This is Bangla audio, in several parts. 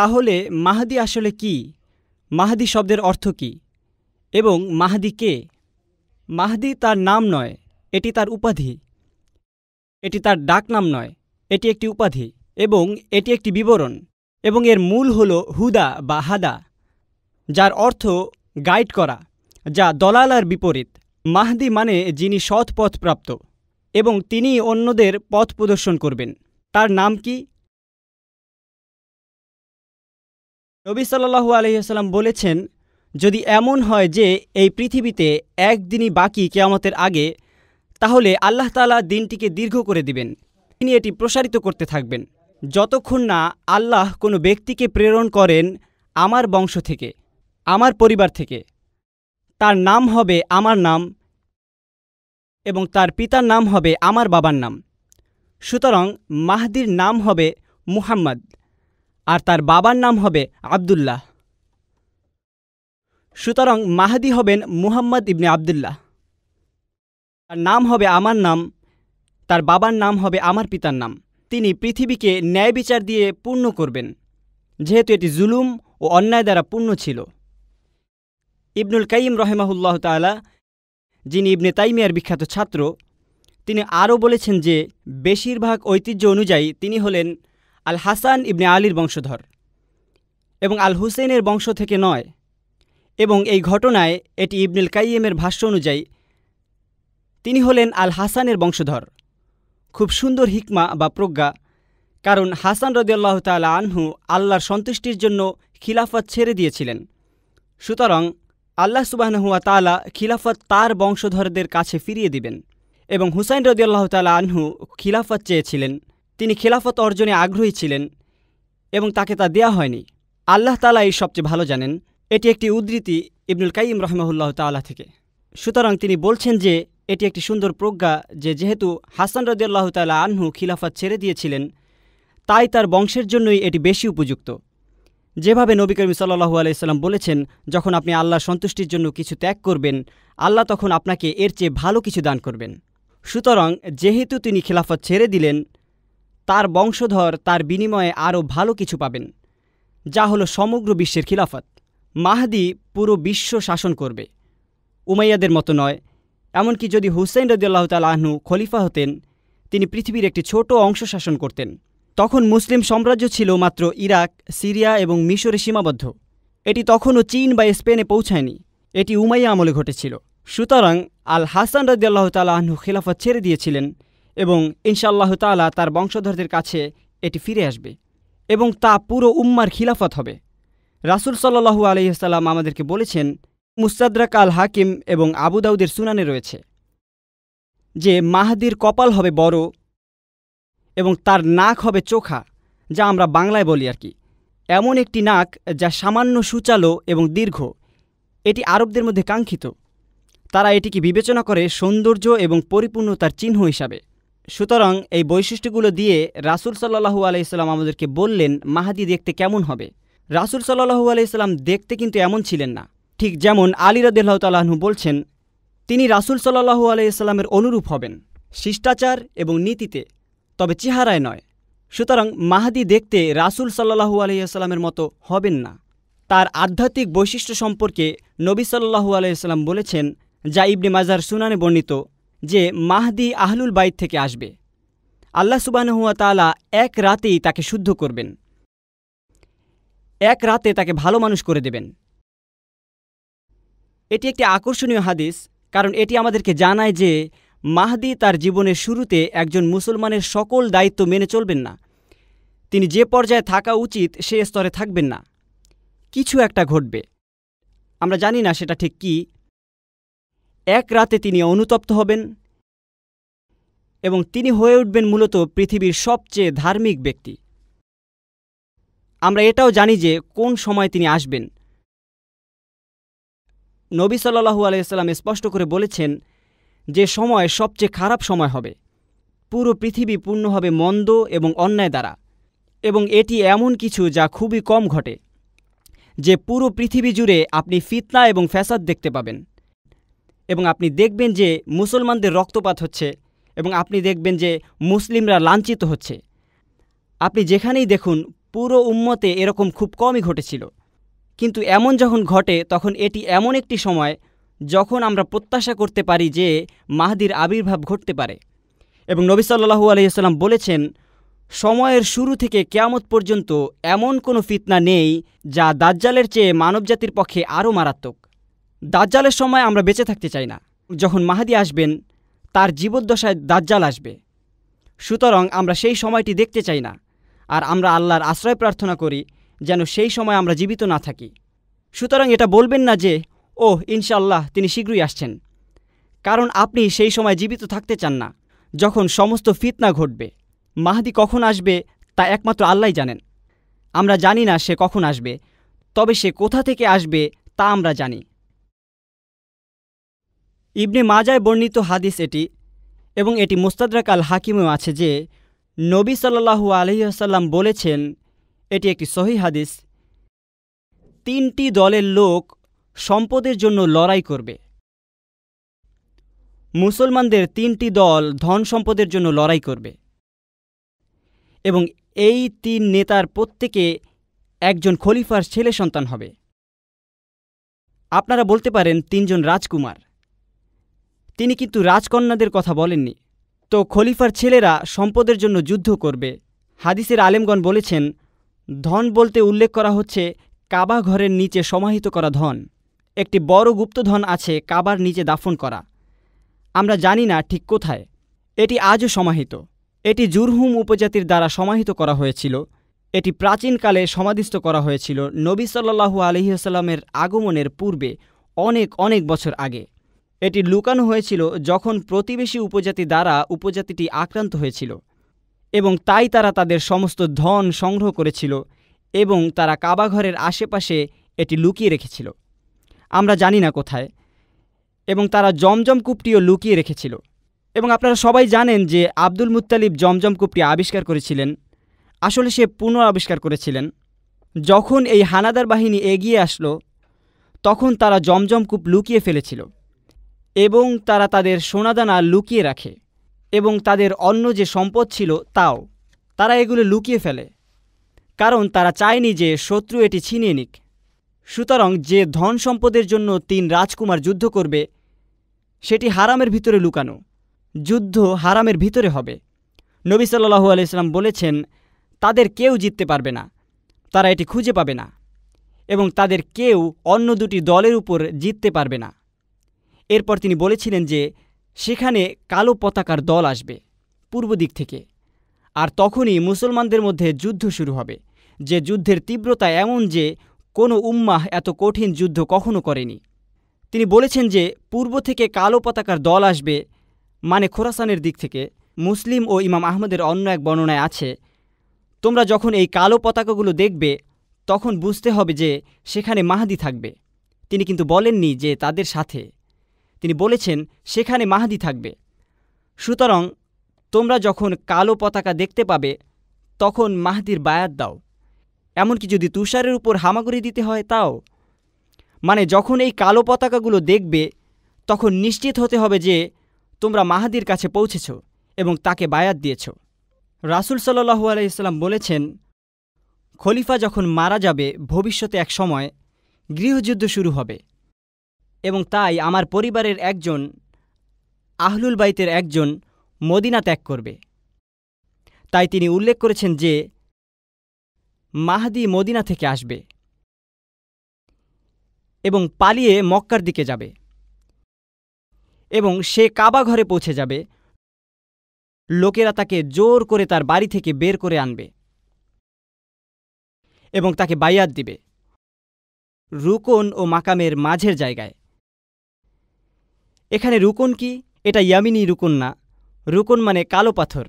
তাহলে মাহাদি আসলে কি মাহাদি শব্দের অর্থ কি এবং মাহাদি কে মাহাদি তার নাম নয় এটি তার উপাধি এটি তার ডাক নাম নয় এটি একটি উপাধি এবং এটি একটি বিবরণ এবং এর মূল হল হুদা বা হাদা যার অর্থ গাইড করা যা দলালার বিপরীত মাহদি মানে যিনি সৎ পথপ্রাপ্ত এবং তিনি অন্যদের পথ প্রদর্শন করবেন তার নাম কি নবী সাল্লু আলহিহাস্লাম বলেছেন যদি এমন হয় যে এই পৃথিবীতে একদিনই বাকি কেয়ামতের আগে তাহলে আল্লাহ তালা দিনটিকে দীর্ঘ করে দিবেন তিনি এটি প্রসারিত করতে থাকবেন যতক্ষণ না আল্লাহ কোনো ব্যক্তিকে প্রেরণ করেন আমার বংশ থেকে আমার পরিবার থেকে তার নাম হবে আমার নাম এবং তার পিতার নাম হবে আমার বাবার নাম সুতরাং মাহদির নাম হবে মুহাম্মদ আর তার বাবার নাম হবে আবদুল্লাহ সুতরাং মাহাদি হবেন মুহাম্মদ ইবনে আবদুল্লাহ তার নাম হবে আমার নাম তার বাবার নাম হবে আমার পিতার নাম তিনি পৃথিবীকে ন্যায় বিচার দিয়ে পূর্ণ করবেন যেহেতু এটি জুলুম ও অন্যায় দ্বারা পূর্ণ ছিল ইবনুল কাইম রহেমাহুল্লাহ তালা যিনি ইবনে তাইমিয়ার বিখ্যাত ছাত্র তিনি আরও বলেছেন যে বেশিরভাগ ঐতিহ্য অনুযায়ী তিনি হলেন আল হাসান ইবনে আলীর বংশধর এবং আল হুসেনের বংশ থেকে নয় এবং এই ঘটনায় এটি ইবনুল কাইয়েমের ভাষ্য অনুযায়ী তিনি হলেন আল হাসানের বংশধর খুব সুন্দর হিকমা বা প্রজ্ঞা কারণ হাসান রদিয়াল্লাহ তালা আনহু আল্লাহর সন্তুষ্টির জন্য খিলাফত ছেড়ে দিয়েছিলেন সুতরাং আল্লাহ সুবাহনুয়া তালা খিলাফত তার বংশধরদের কাছে ফিরিয়ে দিবেন এবং হুসাইন রদিয়াল্লাহ তালা আনহু খিলাফত চেয়েছিলেন তিনি খেলাফত অর্জনে আগ্রহী ছিলেন এবং তাকে তা দেয়া হয়নি আল্লাহ তালা এই সবচেয়ে ভালো জানেন এটি একটি উদ্ধৃতি ইবনুল কাইম রহমাহুল্লাহ তাল্লাহ থেকে সুতরাং তিনি বলছেন যে এটি একটি সুন্দর প্রজ্ঞা যে যেহেতু হাসান রদিয়াল্লাহ তাল্লাহ আনহু খিলাফত ছেড়ে দিয়েছিলেন তাই তার বংশের জন্যই এটি বেশি উপযুক্ত যেভাবে নবী করিম সাল্লাহু আলাইসাল্লাম বলেছেন যখন আপনি আল্লাহ সন্তুষ্টির জন্য কিছু ত্যাগ করবেন আল্লাহ তখন আপনাকে এর চেয়ে ভালো কিছু দান করবেন সুতরাং যেহেতু তিনি খিলাফত ছেড়ে দিলেন তার বংশধর তার বিনিময়ে আরও ভালো কিছু পাবেন যা হলো সমগ্র বিশ্বের খিলাফত মাহাদি পুরো বিশ্ব শাসন করবে উমাইয়াদের মতো নয় এমনকি যদি হুসেন রদিয়াল্লাহ তালাহনু খলিফা হতেন তিনি পৃথিবীর একটি ছোট অংশ শাসন করতেন তখন মুসলিম সাম্রাজ্য ছিল মাত্র ইরাক সিরিয়া এবং মিশরে সীমাবদ্ধ এটি তখনও চীন বা স্পেনে পৌঁছায়নি এটি উমাইয়া আমলে ঘটেছিল সুতরাং আল হাসান রদিয়াল্লাহ তালাহনু খেলাফত ছেড়ে দিয়েছিলেন এবং ইনশাআল্লাহ তালা তার বংশধরদের কাছে এটি ফিরে আসবে এবং তা পুরো উম্মার খিলাফত হবে রাসুল সাল্লু আলহিহাল্লাম আমাদেরকে বলেছেন মুস্তাদ্রাক আল হাকিম এবং আবু দাউদের সুনানে রয়েছে যে মাহাদির কপাল হবে বড় এবং তার নাক হবে চোখা যা আমরা বাংলায় বলি আর কি এমন একটি নাক যা সামান্য সুচালো এবং দীর্ঘ এটি আরবদের মধ্যে কাঙ্ক্ষিত তারা এটিকে বিবেচনা করে সৌন্দর্য এবং পরিপূর্ণতার চিহ্ন হিসাবে সুতরাং এই বৈশিষ্ট্যগুলো দিয়ে রাসুল সাল্লাহু আলাইসাল্লাম আমাদেরকে বললেন মাহাদি দেখতে কেমন হবে রাসুল সাল্লাহু আলাইসাল্লাম দেখতে কিন্তু এমন ছিলেন না ঠিক যেমন আলী রদুল্লাহ তালাহনু বলছেন তিনি রাসুল সাল্লাহু আলাইসাল্লামের অনুরূপ হবেন শিষ্টাচার এবং নীতিতে তবে চেহারায় নয় সুতরাং মাহাদি দেখতে রাসুল সাল্লাহু আলাইসাল্লামের মতো হবেন না তার আধ্যাত্মিক বৈশিষ্ট্য সম্পর্কে নবী সাল্লাহু আলাইসাল্লাম বলেছেন যা ইবনে মাজার সুনানে বর্ণিত যে মাহদি আহলুল বাইত থেকে আসবে আল্লাহ সুবানহুয়া তালা এক রাতেই তাকে শুদ্ধ করবেন এক রাতে তাকে ভালো মানুষ করে দেবেন এটি একটি আকর্ষণীয় হাদিস কারণ এটি আমাদেরকে জানায় যে মাহদি তার জীবনের শুরুতে একজন মুসলমানের সকল দায়িত্ব মেনে চলবেন না তিনি যে পর্যায়ে থাকা উচিত সে স্তরে থাকবেন না কিছু একটা ঘটবে আমরা জানি না সেটা ঠিক কী এক রাতে তিনি অনুতপ্ত হবেন এবং তিনি হয়ে উঠবেন মূলত পৃথিবীর সবচেয়ে ধার্মিক ব্যক্তি আমরা এটাও জানি যে কোন সময় তিনি আসবেন নবী সাল্লাহু আলাইসাল্লাম স্পষ্ট করে বলেছেন যে সময় সবচেয়ে খারাপ সময় হবে পুরো পৃথিবী পূর্ণ হবে মন্দ এবং অন্যায় দ্বারা এবং এটি এমন কিছু যা খুবই কম ঘটে যে পুরো পৃথিবী জুড়ে আপনি ফিতনা এবং ফ্যাসাদ দেখতে পাবেন এবং আপনি দেখবেন যে মুসলমানদের রক্তপাত হচ্ছে এবং আপনি দেখবেন যে মুসলিমরা লাঞ্ছিত হচ্ছে আপনি যেখানেই দেখুন পুরো উম্মতে এরকম খুব কমই ঘটেছিল কিন্তু এমন যখন ঘটে তখন এটি এমন একটি সময় যখন আমরা প্রত্যাশা করতে পারি যে মাহাদির আবির্ভাব ঘটতে পারে এবং নবী সাল্লু আলহিহাল্লাম বলেছেন সময়ের শুরু থেকে কেয়ামত পর্যন্ত এমন কোনো ফিতনা নেই যা দাজ্জালের চেয়ে মানবজাতির পক্ষে আরও মারাত্মক দাজ্জালের সময় আমরা বেঁচে থাকতে চাই না যখন মাহাদি আসবেন তার জীবদ্দশায় দাজ্জাল আসবে সুতরাং আমরা সেই সময়টি দেখতে চাই না আর আমরা আল্লাহর আশ্রয় প্রার্থনা করি যেন সেই সময় আমরা জীবিত না থাকি সুতরাং এটা বলবেন না যে ও ইনশাল্লাহ তিনি শীঘ্রই আসছেন কারণ আপনি সেই সময় জীবিত থাকতে চান না যখন সমস্ত ফিতনা ঘটবে মাহাদি কখন আসবে তা একমাত্র আল্লাহ জানেন আমরা জানি না সে কখন আসবে তবে সে কোথা থেকে আসবে তা আমরা জানি ইবনে মাজায় বর্ণিত হাদিস এটি এবং এটি মোস্তাদরাক আল হাকিমেও আছে যে নবী সাল্লাহু আলহিহাসাল্লাম বলেছেন এটি একটি সহি হাদিস তিনটি দলের লোক সম্পদের জন্য লড়াই করবে মুসলমানদের তিনটি দল ধন সম্পদের জন্য লড়াই করবে এবং এই তিন নেতার প্রত্যেকে একজন খলিফার ছেলে সন্তান হবে আপনারা বলতে পারেন তিনজন রাজকুমার তিনি কিন্তু রাজকন্যাদের কথা বলেননি তো খলিফার ছেলেরা সম্পদের জন্য যুদ্ধ করবে হাদিসের আলেমগণ বলেছেন ধন বলতে উল্লেখ করা হচ্ছে কাবা ঘরের নিচে সমাহিত করা ধন একটি বড় গুপ্তধন আছে কাবার নিচে দাফন করা আমরা জানি না ঠিক কোথায় এটি আজও সমাহিত এটি জুরহুম উপজাতির দ্বারা সমাহিত করা হয়েছিল এটি প্রাচীনকালে সমাধিস্থ করা হয়েছিল নবী সাল্লু আলহিহাস্লামের আগমনের পূর্বে অনেক অনেক বছর আগে এটি লুকানো হয়েছিল যখন প্রতিবেশী উপজাতি দ্বারা উপজাতিটি আক্রান্ত হয়েছিল এবং তাই তারা তাদের সমস্ত ধন সংগ্রহ করেছিল এবং তারা কাবাঘরের আশেপাশে এটি লুকিয়ে রেখেছিল আমরা জানি না কোথায় এবং তারা জমজম কূপটিও লুকিয়ে রেখেছিল এবং আপনারা সবাই জানেন যে আব্দুল মুত্তালিব জমজম কূপটি আবিষ্কার করেছিলেন আসলে সে পুনঃ আবিষ্কার করেছিলেন যখন এই হানাদার বাহিনী এগিয়ে আসলো তখন তারা জমজম কূপ লুকিয়ে ফেলেছিল এবং তারা তাদের সোনাদানা লুকিয়ে রাখে এবং তাদের অন্য যে সম্পদ ছিল তাও তারা এগুলো লুকিয়ে ফেলে কারণ তারা চায়নি যে শত্রু এটি ছিনিয়ে নিক সুতরাং যে ধন সম্পদের জন্য তিন রাজকুমার যুদ্ধ করবে সেটি হারামের ভিতরে লুকানো যুদ্ধ হারামের ভিতরে হবে নবী সাল্লাহু আলাইসলাম বলেছেন তাদের কেউ জিততে পারবে না তারা এটি খুঁজে পাবে না এবং তাদের কেউ অন্য দুটি দলের উপর জিততে পারবে না এরপর তিনি বলেছিলেন যে সেখানে কালো পতাকার দল আসবে পূর্ব দিক থেকে আর তখনই মুসলমানদের মধ্যে যুদ্ধ শুরু হবে যে যুদ্ধের তীব্রতা এমন যে কোনো উম্মাহ এত কঠিন যুদ্ধ কখনো করেনি তিনি বলেছেন যে পূর্ব থেকে কালো পতাকার দল আসবে মানে খোরাসানের দিক থেকে মুসলিম ও ইমাম আহমদের অন্য এক বর্ণনায় আছে তোমরা যখন এই কালো পতাকাগুলো দেখবে তখন বুঝতে হবে যে সেখানে মাহাদি থাকবে তিনি কিন্তু বলেননি যে তাদের সাথে তিনি বলেছেন সেখানে মাহাদি থাকবে সুতরাং তোমরা যখন কালো পতাকা দেখতে পাবে তখন মাহাদির বায়াত দাও এমনকি যদি তুষারের উপর হামাগুড়ি দিতে হয় তাও মানে যখন এই কালো পতাকাগুলো দেখবে তখন নিশ্চিত হতে হবে যে তোমরা মাহাদির কাছে পৌঁছেছ এবং তাকে বায়াত দিয়েছ রাসুল সাল্লু আলাইসাল্লাম বলেছেন খলিফা যখন মারা যাবে ভবিষ্যতে এক সময় গৃহযুদ্ধ শুরু হবে এবং তাই আমার পরিবারের একজন আহলুল বাইতের একজন মদিনা ত্যাগ করবে তাই তিনি উল্লেখ করেছেন যে মাহাদি মদিনা থেকে আসবে এবং পালিয়ে মক্কার দিকে যাবে এবং সে কাবা ঘরে পৌঁছে যাবে লোকেরা তাকে জোর করে তার বাড়ি থেকে বের করে আনবে এবং তাকে বাইয়াত দিবে রুকন ও মাকামের মাঝের জায়গায় এখানে রুকুন কি এটা ইয়ামিনী রুকুন না রুকুন মানে কালো পাথর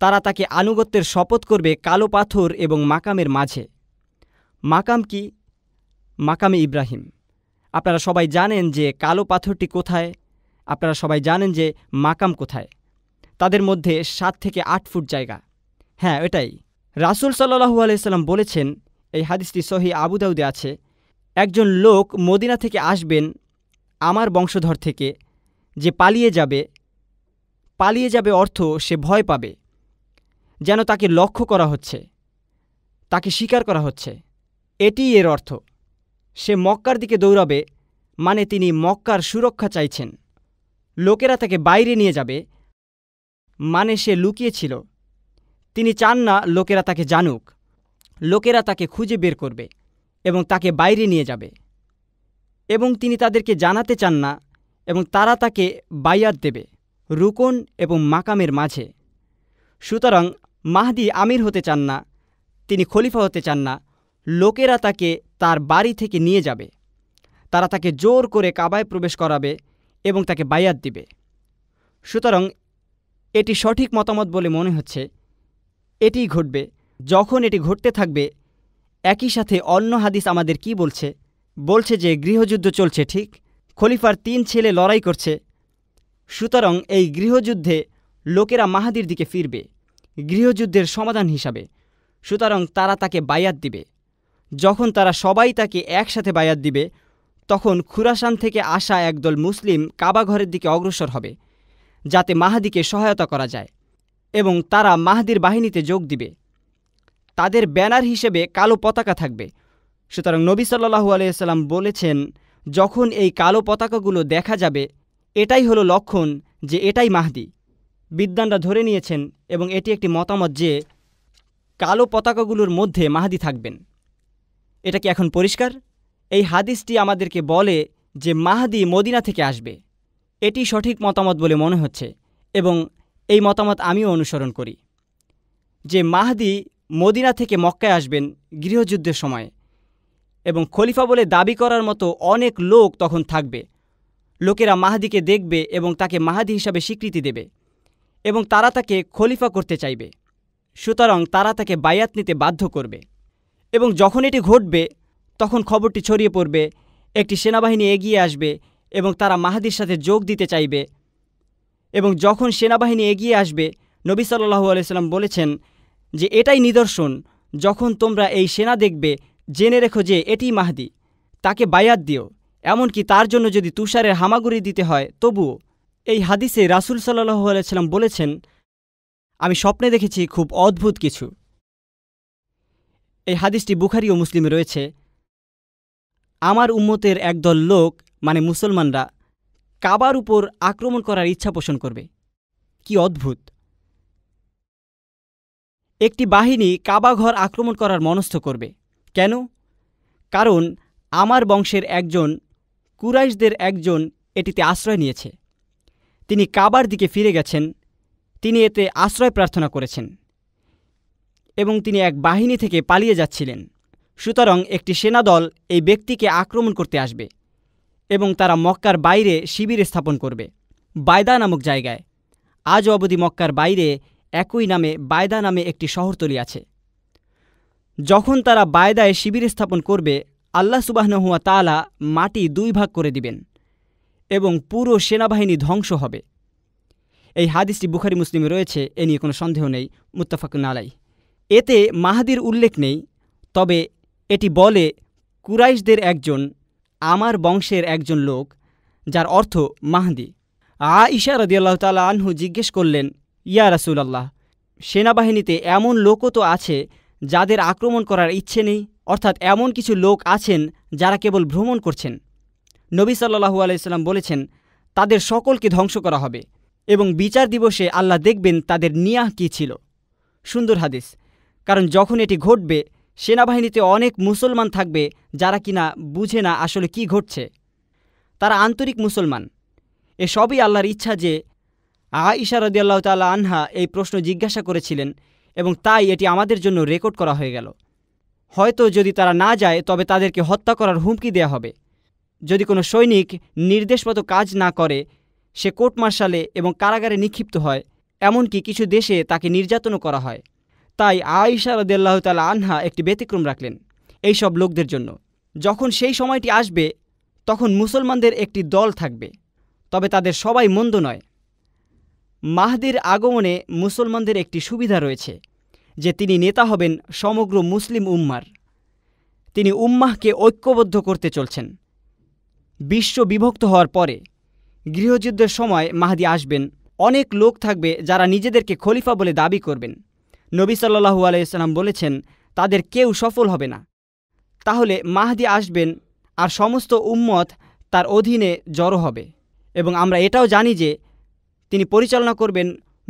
তারা তাকে আনুগত্যের শপথ করবে কালো পাথর এবং মাকামের মাঝে মাকাম কি মাকামে ইব্রাহিম আপনারা সবাই জানেন যে কালো পাথরটি কোথায় আপনারা সবাই জানেন যে মাকাম কোথায় তাদের মধ্যে সাত থেকে আট ফুট জায়গা হ্যাঁ এটাই রাসুল সাল্লু আলাইসাল্লাম বলেছেন এই হাদিসটি সহি আবুদাউদে আছে একজন লোক মদিনা থেকে আসবেন আমার বংশধর থেকে যে পালিয়ে যাবে পালিয়ে যাবে অর্থ সে ভয় পাবে যেন তাকে লক্ষ্য করা হচ্ছে তাকে স্বীকার করা হচ্ছে এটিই এর অর্থ সে মক্কার দিকে দৌড়াবে মানে তিনি মক্কার সুরক্ষা চাইছেন লোকেরা তাকে বাইরে নিয়ে যাবে মানে সে লুকিয়েছিল তিনি চান না লোকেরা তাকে জানুক লোকেরা তাকে খুঁজে বের করবে এবং তাকে বাইরে নিয়ে যাবে এবং তিনি তাদেরকে জানাতে চান না এবং তারা তাকে বাইয়াত দেবে রুকন এবং মাকামের মাঝে সুতরাং মাহদি আমির হতে চান না তিনি খলিফা হতে চান না লোকেরা তাকে তার বাড়ি থেকে নিয়ে যাবে তারা তাকে জোর করে কাবায় প্রবেশ করাবে এবং তাকে বায়াত দিবে সুতরাং এটি সঠিক মতামত বলে মনে হচ্ছে এটিই ঘটবে যখন এটি ঘটতে থাকবে একই সাথে অন্য হাদিস আমাদের কি বলছে বলছে যে গৃহযুদ্ধ চলছে ঠিক খলিফার তিন ছেলে লড়াই করছে সুতরাং এই গৃহযুদ্ধে লোকেরা মাহাদির দিকে ফিরবে গৃহযুদ্ধের সমাধান হিসাবে সুতরাং তারা তাকে বায়াত দিবে যখন তারা সবাই তাকে একসাথে বায়াত দিবে তখন খুরাসান থেকে আসা একদল মুসলিম কাবাঘরের দিকে অগ্রসর হবে যাতে মাহাদিকে সহায়তা করা যায় এবং তারা মাহাদির বাহিনীতে যোগ দিবে তাদের ব্যানার হিসেবে কালো পতাকা থাকবে সুতরাং নবী সাল্লাহু আলিয়াল্লাম বলেছেন যখন এই কালো পতাকাগুলো দেখা যাবে এটাই হলো লক্ষণ যে এটাই মাহদি বিদ্যানরা ধরে নিয়েছেন এবং এটি একটি মতামত যে কালো পতাকাগুলোর মধ্যে মাহাদি থাকবেন এটা কি এখন পরিষ্কার এই হাদিসটি আমাদেরকে বলে যে মাহাদি মদিনা থেকে আসবে এটি সঠিক মতামত বলে মনে হচ্ছে এবং এই মতামত আমিও অনুসরণ করি যে মাহাদি মদিনা থেকে মক্কায় আসবেন গৃহযুদ্ধের সময় এবং খলিফা বলে দাবি করার মতো অনেক লোক তখন থাকবে লোকেরা মাহাদিকে দেখবে এবং তাকে মাহাদি হিসাবে স্বীকৃতি দেবে এবং তারা তাকে খলিফা করতে চাইবে সুতরাং তারা তাকে বায়াত নিতে বাধ্য করবে এবং যখন এটি ঘটবে তখন খবরটি ছড়িয়ে পড়বে একটি সেনাবাহিনী এগিয়ে আসবে এবং তারা মাহাদির সাথে যোগ দিতে চাইবে এবং যখন সেনাবাহিনী এগিয়ে আসবে নবী সাল্লু আলিয়াল্লাম বলেছেন যে এটাই নিদর্শন যখন তোমরা এই সেনা দেখবে জেনে রেখো যে এটি মাহদি তাকে বায়াত দিও এমনকি তার জন্য যদি তুষারের হামাগুড়ি দিতে হয় তবুও এই হাদিসে রাসুল সাল্লাম বলেছেন আমি স্বপ্নে দেখেছি খুব অদ্ভুত কিছু এই হাদিসটি বুখারি ও মুসলিমে রয়েছে আমার উম্মতের একদল লোক মানে মুসলমানরা কাবার উপর আক্রমণ করার ইচ্ছা পোষণ করবে কি অদ্ভুত একটি বাহিনী কাবাঘর আক্রমণ করার মনস্থ করবে কেন কারণ আমার বংশের একজন কুরাইশদের একজন এটিতে আশ্রয় নিয়েছে তিনি কাবার দিকে ফিরে গেছেন তিনি এতে আশ্রয় প্রার্থনা করেছেন এবং তিনি এক বাহিনী থেকে পালিয়ে যাচ্ছিলেন সুতরাং একটি সেনাদল এই ব্যক্তিকে আক্রমণ করতে আসবে এবং তারা মক্কার বাইরে শিবির স্থাপন করবে বায়দা নামক জায়গায় আজও অবধি মক্কার বাইরে একই নামে বায়দা নামে একটি শহরতলি আছে যখন তারা বায়দায় শিবির স্থাপন করবে আল্লাহ সুবাহনহুয়া তালা মাটি দুই ভাগ করে দিবেন এবং পুরো সেনাবাহিনী ধ্বংস হবে এই হাদিসটি বুখারি মুসলিমে রয়েছে এ নিয়ে কোনো সন্দেহ নেই মুত্তাফাক নালাই এতে মাহাদির উল্লেখ নেই তবে এটি বলে কুরাইশদের একজন আমার বংশের একজন লোক যার অর্থ মাহাদি আ ইশা রদিয়াল্লাহ তালা আনহু জিজ্ঞেস করলেন ইয়া আল্লাহ সেনাবাহিনীতে এমন লোকও তো আছে যাদের আক্রমণ করার ইচ্ছে নেই অর্থাৎ এমন কিছু লোক আছেন যারা কেবল ভ্রমণ করছেন নবী সাল্লাহু আলাইসাল্লাম বলেছেন তাদের সকলকে ধ্বংস করা হবে এবং বিচার দিবসে আল্লাহ দেখবেন তাদের নিয়াহ কী ছিল সুন্দর হাদিস কারণ যখন এটি ঘটবে সেনাবাহিনীতে অনেক মুসলমান থাকবে যারা কিনা বুঝে না আসলে কি ঘটছে তারা আন্তরিক মুসলমান এ সবই আল্লাহর ইচ্ছা যে আ ইশা রদিয়াল্লাহ তাল্লাহ আনহা এই প্রশ্ন জিজ্ঞাসা করেছিলেন এবং তাই এটি আমাদের জন্য রেকর্ড করা হয়ে গেল হয়তো যদি তারা না যায় তবে তাদেরকে হত্যা করার হুমকি দেয়া হবে যদি কোনো সৈনিক নির্দেশমতো কাজ না করে সে কোর্ট মার্শালে এবং কারাগারে নিক্ষিপ্ত হয় এমনকি কিছু দেশে তাকে নির্যাতনও করা হয় তাই আয়েশা রদেল্লাহ তালা আনহা একটি ব্যতিক্রম রাখলেন এই সব লোকদের জন্য যখন সেই সময়টি আসবে তখন মুসলমানদের একটি দল থাকবে তবে তাদের সবাই মন্দ নয় মাহদির আগমনে মুসলমানদের একটি সুবিধা রয়েছে যে তিনি নেতা হবেন সমগ্র মুসলিম উম্মার তিনি উম্মাহকে ঐক্যবদ্ধ করতে চলছেন বিশ্ব বিভক্ত হওয়ার পরে গৃহযুদ্ধের সময় মাহাদি আসবেন অনেক লোক থাকবে যারা নিজেদেরকে খলিফা বলে দাবি করবেন নবী সাল্লু আলাইসাল্লাম বলেছেন তাদের কেউ সফল হবে না তাহলে মাহাদি আসবেন আর সমস্ত উম্মত তার অধীনে জড়ো হবে এবং আমরা এটাও জানি যে তিনি পরিচালনা করবেন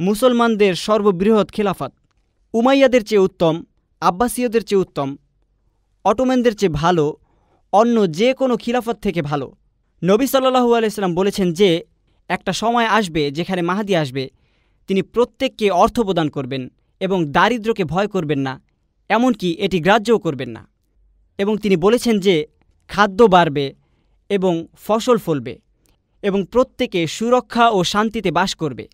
মুসলমানদের সর্ববৃহৎ খেলাফত উমাইয়াদের চেয়ে উত্তম আব্বাসীয়দের চেয়ে উত্তম অটোম্যানদের চেয়ে ভালো অন্য যে কোনো খিলাফত থেকে ভালো নবী সাল্লাহু আলাইসাল্লাম বলেছেন যে একটা সময় আসবে যেখানে মাহাদি আসবে তিনি প্রত্যেককে অর্থ প্রদান করবেন এবং দারিদ্রকে ভয় করবেন না এমনকি এটি গ্রাহ্যও করবেন না এবং তিনি বলেছেন যে খাদ্য বাড়বে এবং ফসল ফলবে এবং প্রত্যেকে সুরক্ষা ও শান্তিতে বাস করবে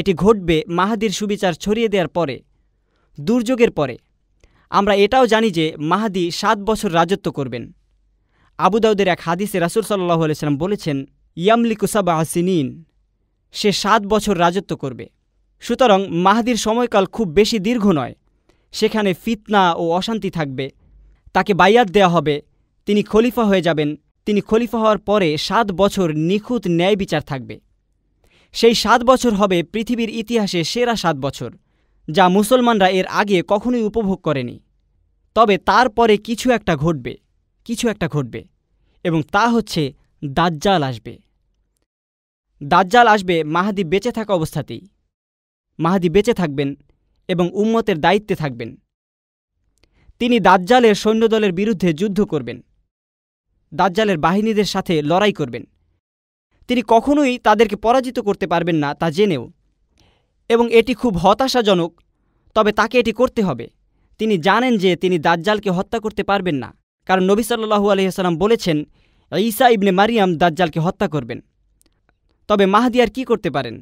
এটি ঘটবে মাহাদির সুবিচার ছড়িয়ে দেওয়ার পরে দুর্যোগের পরে আমরা এটাও জানি যে মাহাদি সাত বছর রাজত্ব করবেন আবুদাউদের এক হাদিসে রাসুল সাল্লাহ আলাইসাল্লাম বলেছেন ইয়ামলিকুসাবা আহসিন সে সাত বছর রাজত্ব করবে সুতরাং মাহাদির সময়কাল খুব বেশি দীর্ঘ নয় সেখানে ফিতনা ও অশান্তি থাকবে তাকে বাইয়াত দেয়া হবে তিনি খলিফা হয়ে যাবেন তিনি খলিফা হওয়ার পরে সাত বছর নিখুঁত ন্যায় বিচার থাকবে সেই সাত বছর হবে পৃথিবীর ইতিহাসে সেরা সাত বছর যা মুসলমানরা এর আগে কখনোই উপভোগ করেনি তবে তারপরে কিছু একটা ঘটবে কিছু একটা ঘটবে এবং তা হচ্ছে দাজ্জাল আসবে দাজ্জাল আসবে মাহাদি বেঁচে থাকা অবস্থাতেই মাহাদি বেঁচে থাকবেন এবং উম্মতের দায়িত্বে থাকবেন তিনি দাজ্জালের সৈন্যদলের বিরুদ্ধে যুদ্ধ করবেন দাজ্জালের বাহিনীদের সাথে লড়াই করবেন তিনি কখনোই তাদেরকে পরাজিত করতে পারবেন না তা জেনেও এবং এটি খুব হতাশাজনক তবে তাকে এটি করতে হবে তিনি জানেন যে তিনি দাজ্জালকে হত্যা করতে পারবেন না কারণ নবী সাল্লু আলহিহাস্লাম বলেছেন ঈসা ইবনে মারিয়াম দাজ্জালকে হত্যা করবেন তবে মাহাদি আর কী করতে পারেন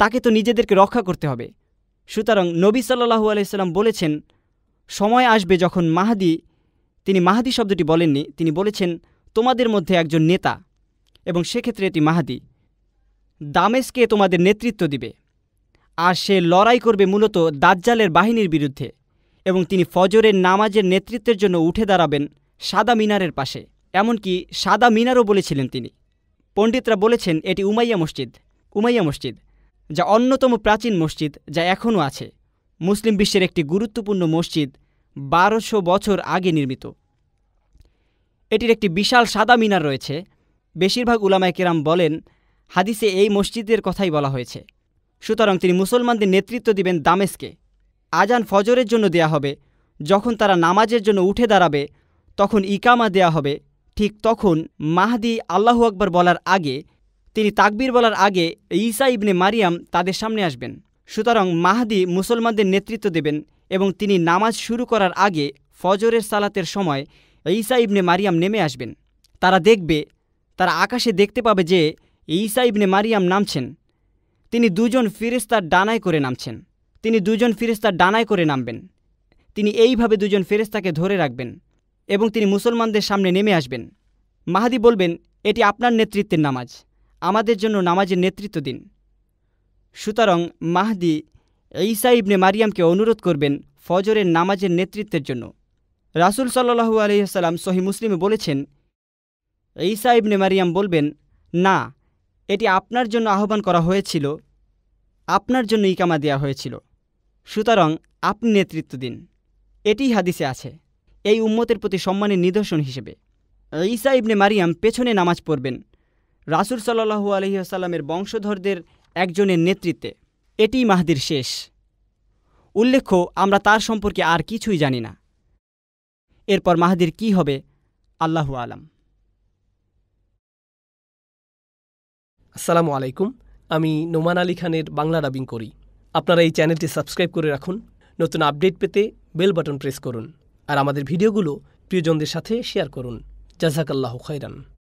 তাকে তো নিজেদেরকে রক্ষা করতে হবে সুতরাং নবী সাল্লাহু আলহিহাস্লাম বলেছেন সময় আসবে যখন মাহাদি তিনি মাহাদি শব্দটি বলেননি তিনি বলেছেন তোমাদের মধ্যে একজন নেতা এবং সেক্ষেত্রে এটি মাহাদি দামেশকে তোমাদের নেতৃত্ব দিবে আর সে লড়াই করবে মূলত দাজ্জালের বাহিনীর বিরুদ্ধে এবং তিনি ফজরের নামাজের নেতৃত্বের জন্য উঠে দাঁড়াবেন সাদা মিনারের পাশে এমনকি সাদা মিনারও বলেছিলেন তিনি পণ্ডিতরা বলেছেন এটি উমাইয়া মসজিদ উমাইয়া মসজিদ যা অন্যতম প্রাচীন মসজিদ যা এখনও আছে মুসলিম বিশ্বের একটি গুরুত্বপূর্ণ মসজিদ বারোশো বছর আগে নির্মিত এটির একটি বিশাল সাদা মিনার রয়েছে বেশিরভাগ উলামায় কেরাম বলেন হাদিসে এই মসজিদের কথাই বলা হয়েছে সুতরাং তিনি মুসলমানদের নেতৃত্ব দিবেন দামেশকে আজান ফজরের জন্য দেয়া হবে যখন তারা নামাজের জন্য উঠে দাঁড়াবে তখন ইকামা দেয়া হবে ঠিক তখন মাহদি আল্লাহু আকবর বলার আগে তিনি তাকবির বলার আগে ঈসা ইবনে মারিয়াম তাদের সামনে আসবেন সুতরাং মাহাদি মুসলমানদের নেতৃত্ব দেবেন এবং তিনি নামাজ শুরু করার আগে ফজরের সালাতের সময় ঈসা ইবনে মারিয়াম নেমে আসবেন তারা দেখবে তারা আকাশে দেখতে পাবে যে ঈসা ইবনে মারিয়াম নামছেন তিনি দুজন ফিরিস্তার ডানায় করে নামছেন তিনি দুজন ফিরিস্তার ডানায় করে নামবেন তিনি এইভাবে দুজন ফেরেস্তাকে ধরে রাখবেন এবং তিনি মুসলমানদের সামনে নেমে আসবেন মাহাদি বলবেন এটি আপনার নেতৃত্বের নামাজ আমাদের জন্য নামাজের নেতৃত্ব দিন সুতরাং মাহদি ঈসা ইবনে মারিয়ামকে অনুরোধ করবেন ফজরের নামাজের নেতৃত্বের জন্য রাসুল সাল্লু আলহিহাল্লাম সহি মুসলিমে বলেছেন ঈসা ইবনে মারিয়াম বলবেন না এটি আপনার জন্য আহ্বান করা হয়েছিল আপনার জন্য ইকামা দেওয়া হয়েছিল সুতরাং আপনি নেতৃত্ব দিন এটি হাদিসে আছে এই উম্মতের প্রতি সম্মানের নিদর্শন হিসেবে ঈসা ইবনে মারিয়াম পেছনে নামাজ পড়বেন রাসুল সাল্লু আলহিহাসাল্লামের বংশধরদের একজনের নেতৃত্বে এটি মাহাদির শেষ উল্লেখ্য আমরা তার সম্পর্কে আর কিছুই জানি না এরপর মাহাদির কি হবে আল্লাহু আলম আসসালামু আলাইকুম আমি নোমান আলী খানের বাংলা ডাবিং করি আপনারা এই চ্যানেলটি সাবস্ক্রাইব করে রাখুন নতুন আপডেট পেতে বেল বাটন প্রেস করুন আর আমাদের ভিডিওগুলো প্রিয়জনদের সাথে শেয়ার করুন জাজাকাল্লাহ খৈরান